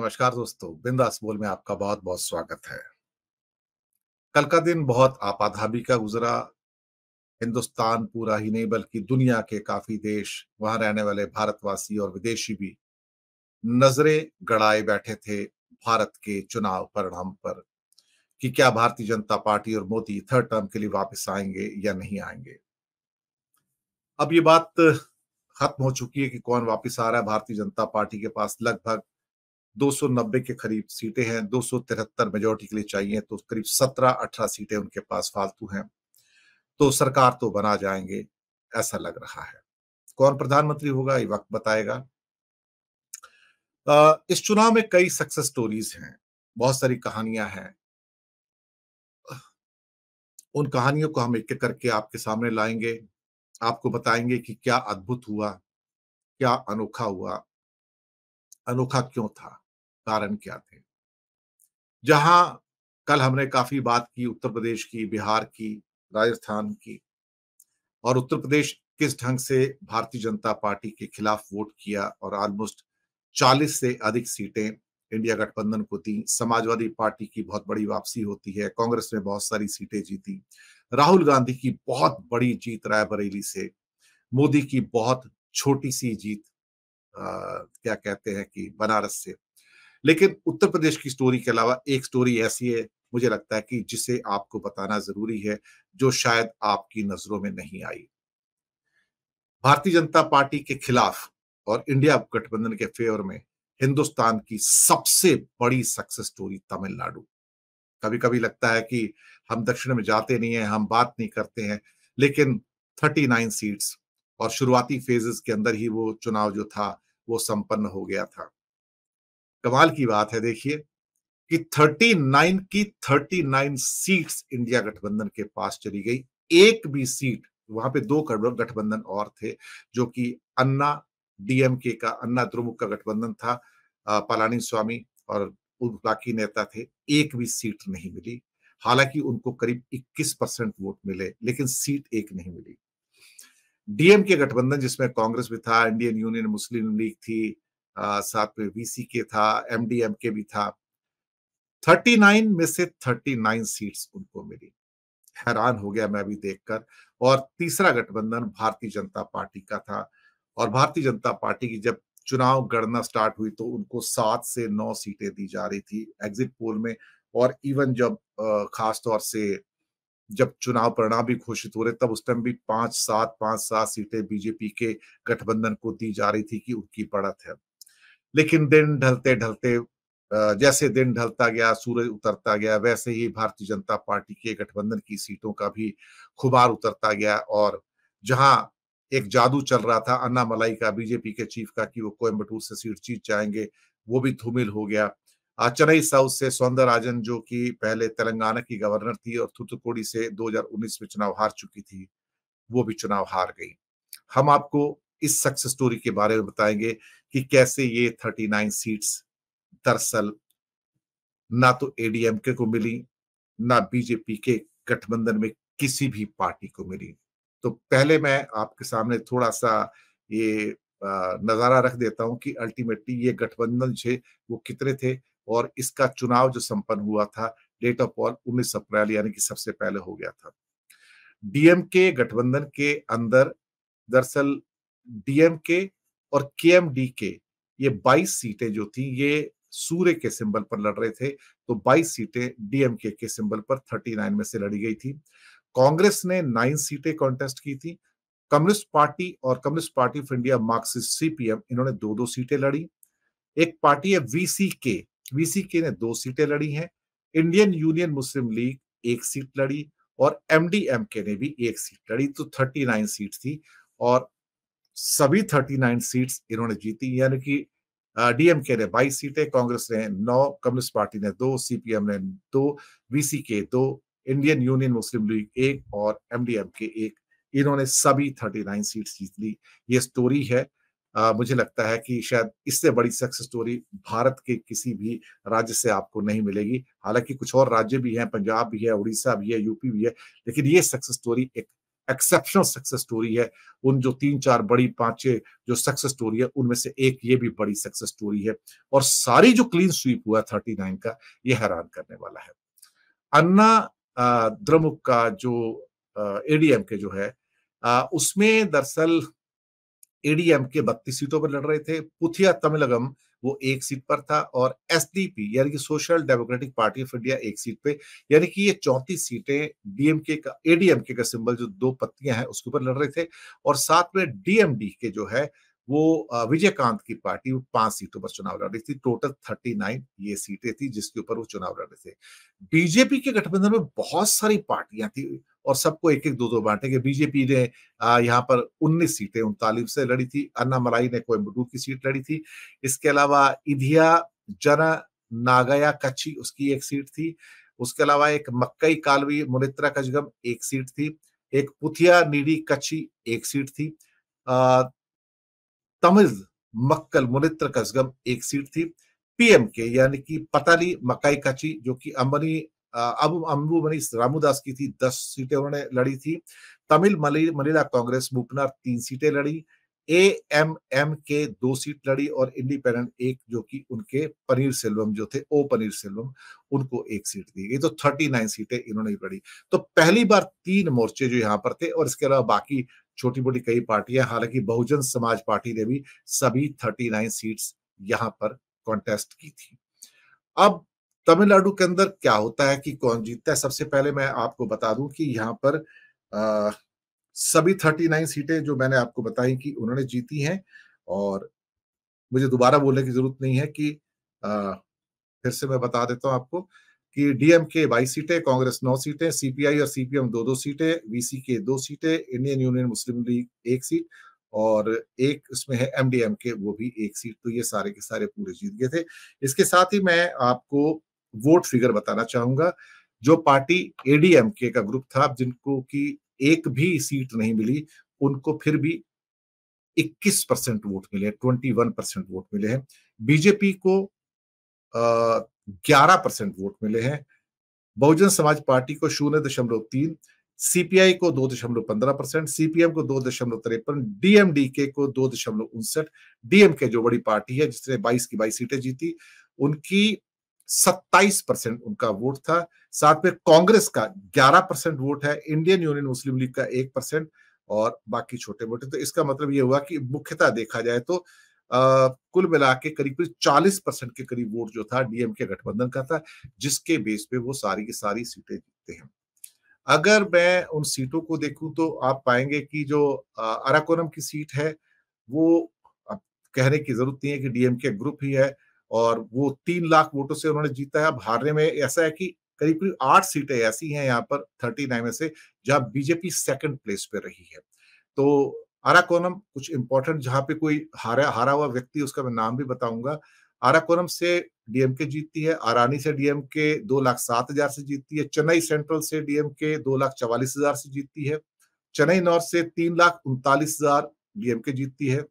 नमस्कार दोस्तों बिंदास बोल में आपका बहुत बहुत स्वागत है कल का दिन बहुत आपाधाबी का गुजरा हिंदुस्तान पूरा ही नहीं बल्कि दुनिया के काफी देश वहां रहने वाले भारतवासी और विदेशी भी नजरें गड़ाए बैठे थे भारत के चुनाव परिणाम पर कि क्या भारतीय जनता पार्टी और मोदी थर्ड टर्म के लिए वापस आएंगे या नहीं आएंगे अब ये बात खत्म हो चुकी है कि कौन वापस आ रहा है भारतीय जनता पार्टी के पास लगभग 290 के करीब सीटें हैं दो सौ मेजोरिटी के लिए चाहिए तो करीब 17-18 सीटें उनके पास फालतू हैं तो सरकार तो बना जाएंगे ऐसा लग रहा है कौन प्रधानमंत्री होगा ये वक्त बताएगा इस चुनाव में कई सक्सेस स्टोरीज हैं बहुत सारी कहानियां हैं उन कहानियों को हम एक एक करके आपके सामने लाएंगे आपको बताएंगे कि क्या अद्भुत हुआ क्या अनोखा हुआ अनोखा क्यों था कारण क्या थे जहां कल हमने काफी बात की उत्तर प्रदेश की बिहार की राजस्थान की और उत्तर प्रदेश किस ढंग से भारतीय जनता पार्टी के खिलाफ वोट किया और ऑलमोस्ट 40 से अधिक सीटें इंडिया गठबंधन को दी समाजवादी पार्टी की बहुत बड़ी वापसी होती है कांग्रेस ने बहुत सारी सीटें जीती राहुल गांधी की बहुत बड़ी जीत रायबरेली से मोदी की बहुत छोटी सी जीत आ, क्या कहते हैं कि बनारस से लेकिन उत्तर प्रदेश की स्टोरी के अलावा एक स्टोरी ऐसी है मुझे लगता है कि जिसे आपको बताना जरूरी है जो शायद आपकी नजरों में नहीं आई भारतीय जनता पार्टी के खिलाफ और इंडिया गठबंधन के फेवर में हिंदुस्तान की सबसे बड़ी सक्सेस स्टोरी तमिलनाडु कभी कभी लगता है कि हम दक्षिण में जाते नहीं है हम बात नहीं करते हैं लेकिन 39 सीट्स और शुरुआती फेजेस के अंदर ही वो चुनाव जो था वो संपन्न हो गया था कमाल की बात है देखिए कि 39 की 39 सीट्स इंडिया गठबंधन के पास चली गई एक भी सीट वहां पे दो गठबंधन और थे जो कि अन्ना डीएमके का अन्ना द्रुमुख का गठबंधन था पलानी स्वामी और बाकी नेता थे एक भी सीट नहीं मिली हालांकि उनको करीब 21 परसेंट वोट मिले लेकिन सीट एक नहीं मिली डीएम के गठबंधन जिसमें कांग्रेस भी था इंडियन यूनियन मुस्लिम लीग थी साथ में वीसी के था एमडीएम के भी था 39 में से 39 सीट्स उनको मिली हैरान हो गया मैं भी देखकर और तीसरा गठबंधन भारतीय जनता पार्टी का था और भारतीय जनता पार्टी की जब चुनाव गणना स्टार्ट हुई तो उनको सात से नौ सीटें दी जा रही थी एग्जिट पोल में और इवन जब खासतौर से जब चुनाव परिणाम भी घोषित हो रहे तब उस टाइम भी पांच सात पांच सात सीटें बीजेपी के गठबंधन को दी जा रही थी कि उनकी बढ़त है लेकिन दिन ढलते ढलते जैसे दिन ढलता गया सूरज उतरता गया वैसे ही भारतीय जनता पार्टी के गठबंधन की सीटों का भी खुबार उतरता गया और जहां एक जादू चल रहा था अन्ना मलाई का बीजेपी के चीफ का कि वो कोयम्बटूर से सीट जीत जाएंगे वो भी धूमिल हो गया चेन्नई साउथ से सौंदर राजन जो कि पहले तेलंगाना की गवर्नर थी और थुतुकोड़ी से 2019 में चुनाव हार चुकी थी वो भी चुनाव हार गई हम आपको इस सक्सेस स्टोरी के बारे में बताएंगे कि कैसे ये 39 सीट्स दरअसल ना तो एडीएमके को मिली ना बीजेपी के गठबंधन में किसी भी पार्टी को मिली तो पहले मैं आपके सामने थोड़ा सा ये नज़ारा रख देता हूं कि अल्टीमेटली ये गठबंधन थे वो कितने थे और इसका चुनाव जो संपन्न हुआ था डेट ऑफ ऑल उन्नीस अप्रैल यानी कि सबसे पहले हो गया था डीएम के गठबंधन के अंदर दरअसल डीएम के और के ये 22 सीटें जो थी ये सूर्य के सिंबल पर लड़ रहे थे तो 22 सीटें डीएमके के सिंबल पर 39 में से लड़ी गई थी कांग्रेस ने नाइन सीटें कॉन्टेस्ट की थी कम्युनिस्ट पार्टी और communist party of India Marxist CPM इन्होंने दो दो सीटें लड़ी एक पार्टी है वीसी के वीसी के ने दो सीटें लड़ी हैं इंडियन यूनियन मुस्लिम लीग एक सीट लड़ी और एमडीएमके ने भी एक सीट लड़ी तो 39 सीट थी और सभी 39 सीट्स इन्होंने जीती यानी कि डीएमके ने 22 सीटें कांग्रेस ने नौ कम्युनिस्ट पार्टी ने दो सीपीएम ने दो वीसी के दो इंडियन यूनियन मुस्लिम लीग एक और एमडीएम के एक इन्होंने सभी 39 सीट्स जीत ली ये स्टोरी है आ, मुझे लगता है कि शायद इससे बड़ी सक्सेस स्टोरी भारत के किसी भी राज्य से आपको नहीं मिलेगी हालांकि कुछ और राज्य भी हैं पंजाब भी है उड़ीसा भी है यूपी भी है लेकिन ये सक्सेस स्टोरी एक एक्सेप्शनल सक्सेस स्टोरी है उन जो तीन चार बड़ी पांच जो सक्सेस स्टोरी है उनमें से एक ये भी बड़ी सक्सेस स्टोरी है और सारी जो क्लीन स्वीप हुआ थर्टी नाइन का ये हैरान करने वाला है अन्ना द्रमुक का जो एडीएम के जो है उसमें दरअसल एडीएम के बत्तीस सीटों पर लड़ रहे थे पुथिया तमिलगम वो एक सीट पर था और एसडीपी यानी कि social democratic party of India एक सीट पे यानी कि ये चौंतीस सीटें डीएमके का एडीएमके का सिंबल जो दो पत्तियां हैं उसके ऊपर लड़ रहे थे और साथ में डीएमडी के जो है वो विजयकांत की पार्टी वो पांच सीटों पर चुनाव लड़ रही थी टोटल थर्टी नाइन ये सीटें थी जिसके ऊपर वो चुनाव लड़ रहे थे बीजेपी के गठबंधन में बहुत सारी पार्टियां थी और सबको एक एक दो दो बांटे कि बीजेपी ने यहाँ पर 19 सीटें उनतालीस से लड़ी थी अन्ना मलाई ने कोयम्बटूर की सीट लड़ी थी इसके अलावा इधिया जना नागया कच्ची उसकी एक सीट थी उसके अलावा एक मक्कई कालवी मुनित्रा कजगम एक सीट थी एक पुथिया नीडी कच्ची एक सीट थी तमिल मक्कल मुनित्र कजगम एक सीट थी पीएम के यानी कि पताली मकाई कची जो कि अंबनी अब अम्बूमणि रामूदास की थी दस सीटें उन्होंने लड़ी थी तमिल मलिला कांग्रेस मुपनार तीन सीटें लड़ी ए एम एम के दो सीट लड़ी और इंडिपेंडेंट एक जो कि उनके पनीर सेल्वम जो थे ओ पनीर सेल्वम उनको एक सीट दी गई तो थर्टी नाइन सीटें इन्होंने लड़ी तो पहली बार तीन मोर्चे जो यहां पर थे और इसके अलावा बाकी छोटी मोटी कई पार्टियां हालांकि बहुजन समाज पार्टी ने भी सभी थर्टी नाइन सीट्स यहां पर कॉन्टेस्ट की थी अब तमिलनाडु के अंदर क्या होता है कि कौन जीतता है सबसे पहले मैं आपको बता दूं कि यहाँ पर आ, सभी नाइन सीटें जो मैंने आपको बताई कि उन्होंने जीती हैं और मुझे दोबारा बोलने की जरूरत नहीं है कि आ, फिर से मैं बता देता हूं आपको कि डीएमके बाईस सीटें कांग्रेस नौ सीटें सीपीआई और सीपीएम दो दो सीटें वीसी के दो सीटें इंडियन यूनियन मुस्लिम लीग एक सीट और एक उसमें है एमडीएम के वो भी एक सीट तो ये सारे के सारे पूरे जीत गए थे इसके साथ ही मैं आपको वोट फिगर बताना चाहूंगा जो पार्टी एडीएम के का ग्रुप था जिनको की एक भी सीट नहीं मिली उनको फिर भी 21 परसेंट वोट मिले 21 परसेंट वोट मिले हैं बीजेपी को ग्यारह परसेंट वोट मिले हैं बहुजन समाज पार्टी को शून्य दशमलव तीन सीपीआई को दो दशमलव पंद्रह परसेंट सीपीएम को दो दशमलव तिरपन डीएमडीके को दो दशमलव उनसठ डीएम के जो बड़ी पार्टी है जिसने बाईस की बाईस सीटें जीती उनकी 27 परसेंट उनका वोट था साथ में कांग्रेस का ग्यारह परसेंट वोट है इंडियन यूनियन मुस्लिम लीग का एक परसेंट और बाकी छोटे मोटे तो इसका मतलब ये हुआ कि मुख्यतः देखा जाए तो अः कुल मिला के करीब करीब चालीस परसेंट के करीब वोट जो था डीएम के गठबंधन का था जिसके बेस पे वो सारी की सारी सीटें जीतते हैं अगर मैं उन सीटों को देखूं तो आप पाएंगे कि जो अराकोनम की सीट है वो कहने की जरूरत नहीं है कि डीएम के ग्रुप ही है और वो तीन लाख वोटों से उन्होंने जीता है अब हारने में ऐसा है कि करीब करीब आठ सीटें ऐसी हैं यहाँ पर थर्टी नाइन में से जहाँ बीजेपी सेकंड प्लेस पे रही है तो आराकोनम कुछ इंपॉर्टेंट जहाँ पे कोई हारा हारा हुआ व्यक्ति उसका मैं नाम भी बताऊंगा आराकोनम से डीएमके जीतती है आरानी से डीएमके दो लाख सात हजार से जीतती है चेन्नई सेंट्रल से डीएमके दो लाख चवालीस हजार से जीतती है चेन्नई नॉर्थ से तीन लाख उनतालीस हजार डीएमके जीतती है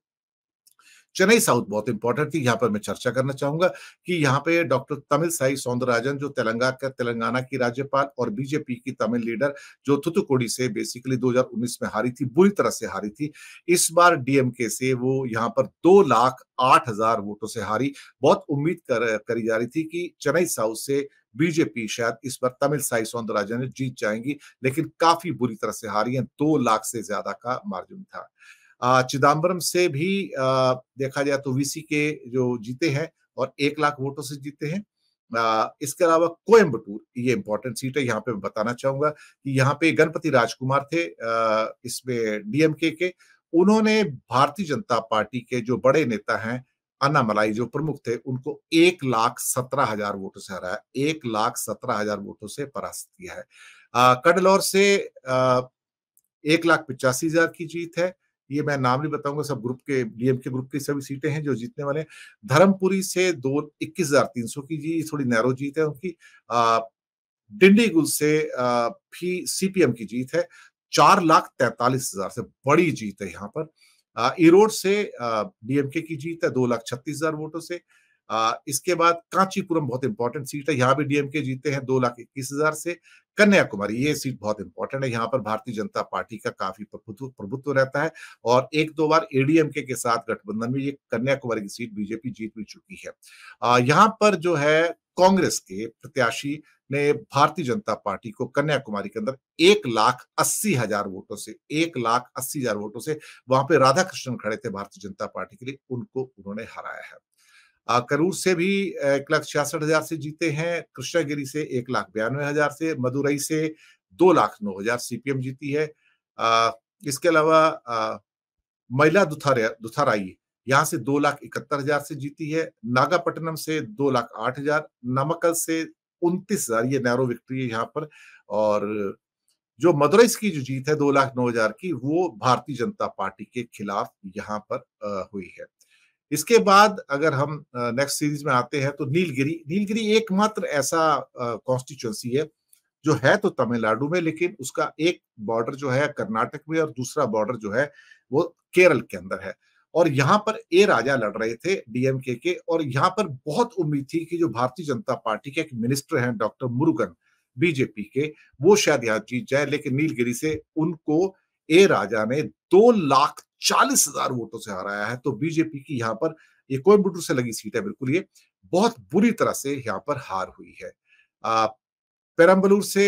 चेन्नई साउथ बहुत इंपॉर्टेंट थी यहाँ पर मैं चर्चा करना चाहूंगा कि यहाँ पे डॉक्टर तमिल साई सौंदराजन जो तेलंगा का तेलंगाना की राज्यपाल और बीजेपी की तमिल लीडर जो थुतुकोडी से बेसिकली 2019 में हारी थी बुरी तरह से हारी थी इस बार डीएमके से वो यहाँ पर दो लाख आठ हजार वोटों से हारी बहुत उम्मीद कर, करी जा रही थी कि चेन्नई साउथ से बीजेपी शायद इस बार तमिल साई सौंदराजन जीत जाएंगी लेकिन काफी बुरी तरह से हारी है दो लाख से ज्यादा का मार्जिन था चिदम्बरम से भी देखा जाए तो वीसी के जो जीते हैं और एक लाख वोटों से जीते हैं इसके अलावा कोयम्बटूर ये इंपॉर्टेंट सीट है यहाँ पे मैं बताना चाहूंगा कि यहाँ पे गणपति राजकुमार थे इसमें डीएमके के उन्होंने भारतीय जनता पार्टी के जो बड़े नेता हैं अन्ना मलाई जो प्रमुख थे उनको एक लाख सत्रह हजार वोटों से हराया एक लाख सत्रह हजार वोटों से परास्त किया है कड़लौर से अः एक लाख पचासी हजार की जीत है ये मैं नाम नहीं बताऊंगा सब ग्रुप के डीएम के ग्रुप की सभी सीटें हैं जो जीतने वाले धर्मपुरी से दो इक्कीस हजार तीन सौ की जीत थोड़ी नैरो जीत है उनकी डिंडीगुल से भी सीपीएम की जीत है चार लाख तैतालीस हजार से बड़ी जीत है यहाँ पर ईरोड से डीएमके की जीत है दो लाख छत्तीस हजार वोटों से इसके बाद कांचीपुरम बहुत इंपॉर्टेंट सीट है यहाँ भी डीएमके जीते हैं दो लाख इक्कीस हजार से कन्याकुमारी ये सीट बहुत इंपॉर्टेंट है यहाँ पर भारतीय जनता पार्टी का काफी प्रभुत्व रहता है और एक दो बार एडीएमके के साथ गठबंधन में ये कन्याकुमारी की सीट बीजेपी जीत भी चुकी है यहाँ पर जो है कांग्रेस के प्रत्याशी ने भारतीय जनता पार्टी को कन्याकुमारी के अंदर एक लाख अस्सी हजार वोटों से एक लाख अस्सी हजार वोटों से वहां पे राधा कृष्णन खड़े थे भारतीय जनता पार्टी के लिए उनको उन्होंने हराया है करूर से भी एक लाख छियासठ हजार से जीते हैं कृष्णागिरी से एक लाख बयानवे हजार से मदुरई से दो लाख नौ हजार सीपीएम जीती है इसके अलावा महिला दुथाराई यहाँ से दो लाख इकहत्तर हजार से जीती है नागापट्टनम से दो लाख आठ हजार नमकल से उनतीस हजार ये नैरो विक्ट्री है यहाँ पर और जो मदुरई की जो जीत है दो लाख नौ हजार की वो भारतीय जनता पार्टी के खिलाफ यहाँ पर हुई है इसके बाद अगर हम नेक्स्ट सीरीज में आते हैं तो नीलगिरी नीलगिरी एकमात्र ऐसा कॉन्स्टिट्यूंसी है जो है तो तमिलनाडु में लेकिन उसका एक बॉर्डर जो है कर्नाटक में और दूसरा बॉर्डर जो है वो केरल के अंदर है और यहाँ पर ए राजा लड़ रहे थे डीएमके के और यहाँ पर बहुत उम्मीद थी कि जो भारतीय जनता पार्टी के एक मिनिस्टर हैं डॉक्टर मुरुगन बीजेपी के वो शायद यहाँ जीत जाए लेकिन नीलगिरी से उनको ए राजा ने दो लाख चालीस हजार वोटों से हराया है तो बीजेपी की यहाँ पर ये कोयम्बटूर से लगी सीट है बिल्कुल ये बहुत बुरी तरह से यहाँ पर हार हुई है पेरम्बलूर से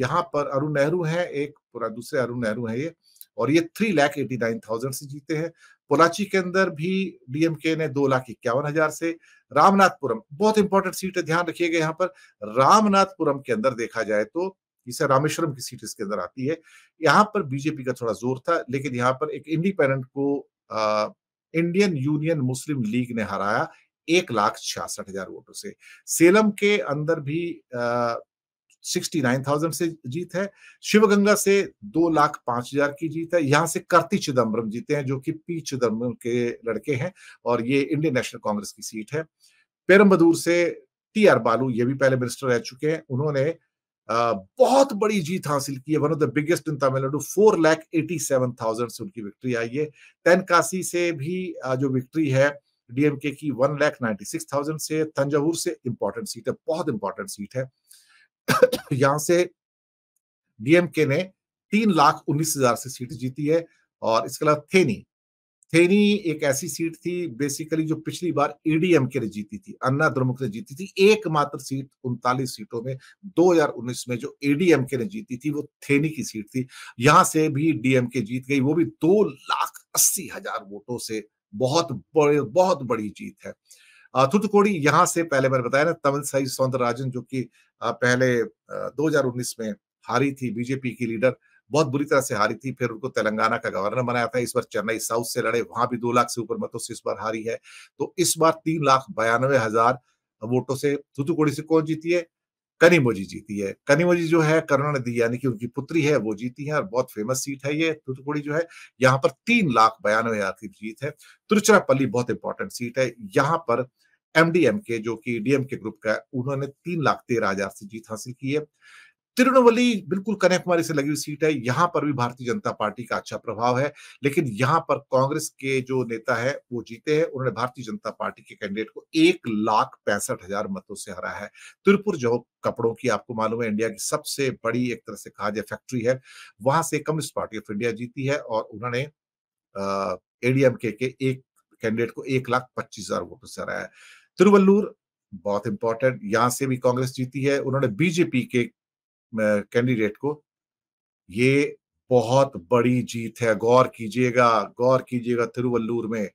यहाँ पर अरुण नेहरू है एक पूरा दूसरे अरुण नेहरू है ये और ये three lakh eighty nine thousand से जीते हैं पोलाची के अंदर भी डीएमके ने दो लाख इक्यावन हजार से रामनाथपुरम बहुत इंपॉर्टेंट सीट है ध्यान रखिएगा यहाँ पर रामनाथपुरम के अंदर देखा जाए तो जिसे रामेश्वरम की सीट इसके अंदर आती है यहाँ पर बीजेपी का थोड़ा जोर था लेकिन यहाँ पर एक इंडिपेंडेंट को आ, इंडियन यूनियन मुस्लिम लीग ने हराया एक लाख छियासठ हजार वोटों से सेलम के अंदर भी सिक्सटी नाइन थाउजेंड से जीत है शिवगंगा से दो लाख पांच हजार की जीत है यहाँ से कार्ति चिदम्बरम जीते हैं जो कि पी चिदम्बरम के लड़के हैं और ये इंडियन नेशनल कांग्रेस की सीट है पेरम्बदूर से टी आर बालू ये भी पहले मिनिस्टर रह चुके हैं उन्होंने बहुत बड़ी जीत हासिल की है one of the biggest in Tamil Nadu four lakh eighty seven thousand से उनकी विक्ट्री आई है तेनकासी से भी जो विक्ट्री है डीएमके की one lakh ninety six thousand से तंजावूर से इंपॉर्टेंट सीट है बहुत इंपॉर्टेंट सीट है यहां से डीएमके ने तीन लाख उन्नीस हजार से सीट जीती है और इसके अलावा थेनी थेनी एक ऐसी सीट थी बेसिकली जो पिछली बार ईडीएम e के ने जीती थी अन्ना द्रमुक ने जीती थी एकमात्र सीट उनतालीस सीटों में 2019 में जो एडीएम e के ने जीती थी वो थेनी की सीट थी यहां से भी डीएम के जीत गई वो भी दो लाख अस्सी हजार वोटों से बहुत बड़े बहुत बड़ी जीत है थुतकोड़ी यहां से पहले मैंने बताया ना सौंदर राजन जो कि पहले 2019 में हारी थी बीजेपी की लीडर बहुत बुरी तरह से हारी थी फिर उनको तेलंगाना का गवर्नर बनाया था इस बार चेन्नई साउथ से लड़े वहां भी दो लाख से ऊपर मतों से इस बार हारी है तो इस बार तीन लाख बयानवे हजार वोटों से थुतुकोड़ी से कौन जीती है कनीमोजी जीती है कनीमोजी जो है करुणानिधि यानी कि उनकी पुत्री है वो जीती है और बहुत फेमस सीट है ये थुतुकुड़ी जो है यहाँ पर तीन लाख बयानवे हजार की जीत है तिरुचिरापल्ली बहुत इंपॉर्टेंट सीट है यहाँ पर एमडीएम के जो कि डीएम के ग्रुप का उन्होंने तीन लाख तेरह हजार से जीत हासिल की है तिरुनवली बिल्कुल कन्याकुमारी से लगी हुई सीट है यहाँ पर भी भारतीय जनता पार्टी का अच्छा प्रभाव है लेकिन यहाँ पर कांग्रेस के जो नेता है वो जीते हैं उन्होंने भारतीय जनता पार्टी के कैंडिडेट को एक लाख पैंसठ हजार मतों से हराया है तिरुपुर जो कपड़ों की आपको मालूम है इंडिया की सबसे बड़ी एक तरह से कहा जाए फैक्ट्री है वहां से कम्युनिस्ट पार्टी ऑफ इंडिया जीती है और उन्होंने एडीएम के एक कैंडिडेट को एक लाख पच्चीस हजार वोटों से हराया है तिरुवल्लूर बहुत इंपॉर्टेंट यहां से भी कांग्रेस जीती है उन्होंने बीजेपी के कैंडिडेट को ये बहुत बड़ी जीत है गौर कीजिएगा गौर कीजिएगा तिरुवल्लूर में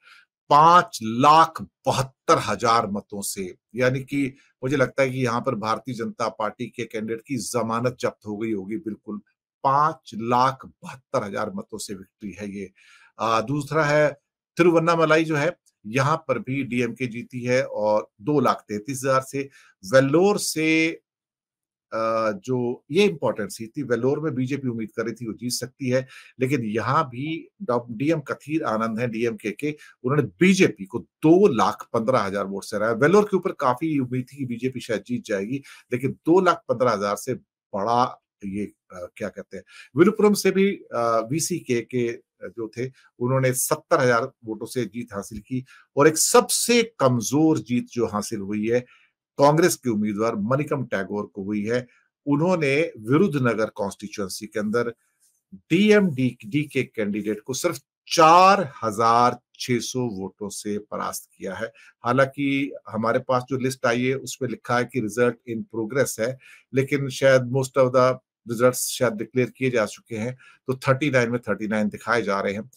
पांच लाख बहत्तर हजार मतों से यानी कि मुझे लगता है कि यहाँ पर भारतीय जनता पार्टी के कैंडिडेट की जमानत जब्त हो गई होगी बिल्कुल पांच लाख बहत्तर हजार मतों से विक्ट्री है ये आ, दूसरा है तिरुवन्नामलाई जो है यहाँ पर भी डीएमके जीती है और दो लाख तैतीस हजार से वेल्लोर से जो ये इंपॉर्टेंट सीट थी वेलोर में बीजेपी उम्मीद कर रही थी वो जीत सकती है लेकिन यहाँ भी डीएम कथीर आनंद है डीएम के के उन्होंने बीजेपी को दो लाख पंद्रह हजार वोट से हराया वेलोर के ऊपर काफी उम्मीद थी कि बीजेपी शायद जीत जाएगी लेकिन दो लाख पंद्रह हजार से बड़ा ये आ, क्या कहते हैं विलुपुरम से भी वीसी के के जो थे उन्होंने सत्तर हजार वोटों से जीत हासिल की और एक सबसे कमजोर जीत जो हासिल हुई है कांग्रेस के उम्मीदवार मनिकम टैगोर को हुई है उन्होंने विरुद्ध नगर कॉन्स्टिट्युएंसी के अंदर डीएमडी डी के कैंडिडेट को सिर्फ चार हजार छह सौ वोटों से परास्त किया है हालांकि हमारे पास जो लिस्ट आई है उसमें लिखा है कि रिजल्ट इन प्रोग्रेस है लेकिन शायद मोस्ट ऑफ द रिजल्ट शायद डिक्लेयर किए जा चुके हैं तो थर्टी नाइन में थर्टी नाइन दिखाए जा रहे हैं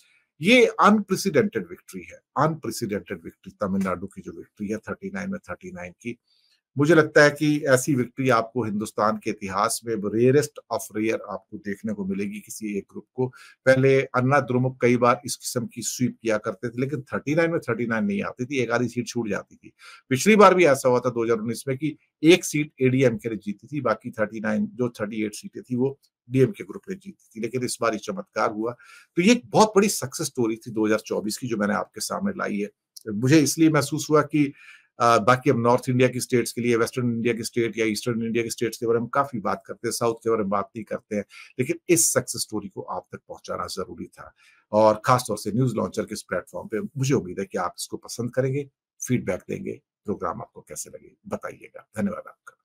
ये अनप्रेसिडेंटेड विक्ट्री है अनप्रेसिडेंटेड विक्ट्री तमिलनाडु की जो विक्ट्री है थर्टी नाइन में थर्टी नाइन की मुझे लगता है कि ऐसी विक्ट्री आपको हिंदुस्तान के इतिहास में रेयरेस्ट ऑफ रेयर आपको देखने को मिलेगी किसी एक ग्रुप को पहले अन्ना द्रुमुक कई बार इस किस्म की स्वीप किया करते थे लेकिन 39 में 39 नहीं आती थी एक आधी सीट छूट जाती थी पिछली बार भी ऐसा हुआ था 2019 में कि एक सीट एडीएम के लिए जीती थी बाकी थर्टी जो थर्टी सीटें थी वो डीएम के ग्रुप ने जीती थी लेकिन इस बार ये चमत्कार हुआ तो ये एक बहुत बड़ी सक्सेस स्टोरी थी दो की जो मैंने आपके सामने लाई है मुझे इसलिए महसूस हुआ कि बाकी हम नॉर्थ इंडिया की स्टेट्स के लिए वेस्टर्न इंडिया की स्टेट या ईस्टर्न इंडिया के स्टेट्स के बारे में काफी बात करते हैं साउथ के बारे में बात नहीं करते हैं लेकिन इस सक्सेस स्टोरी को आप तक पहुंचाना जरूरी था और खासतौर से न्यूज लॉन्चर के इस प्लेटफॉर्म पे मुझे उम्मीद है कि आप इसको पसंद करेंगे फीडबैक देंगे प्रोग्राम आपको कैसे लगे बताइएगा धन्यवाद आपका